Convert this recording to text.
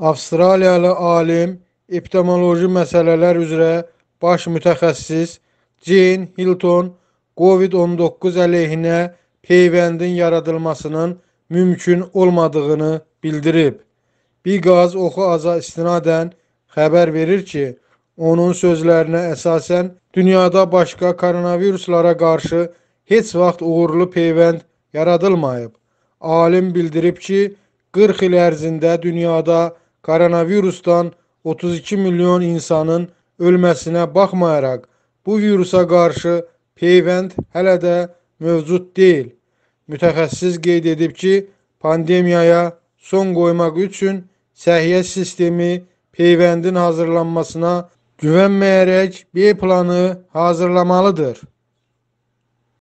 Avstraliyalı alim, epidemioloji məsələlər üzrə baş mütəxəssis Jane Hilton COVID-19 əleyhinə peyvəndin yaradılmasının mümkün olmadığını bildirib. Biqaz Oxu Aza istinadən xəbər verir ki, onun sözlərinə əsasən dünyada başqa koronaviruslara qarşı heç vaxt uğurlu peyvənd yaradılmayıb. Alim bildirib ki, 40 il ərzində dünyada koronavirusdan 32 milyon insanın ölməsinə baxmayaraq bu virusa qarşı peyvənd hələ də mövcud deyil. Mütəxəssis qeyd edib ki, pandemiyaya son qoymaq üçün səhiyyə sistemi peyvəndin hazırlanmasına güvənməyərək B planı hazırlamalıdır.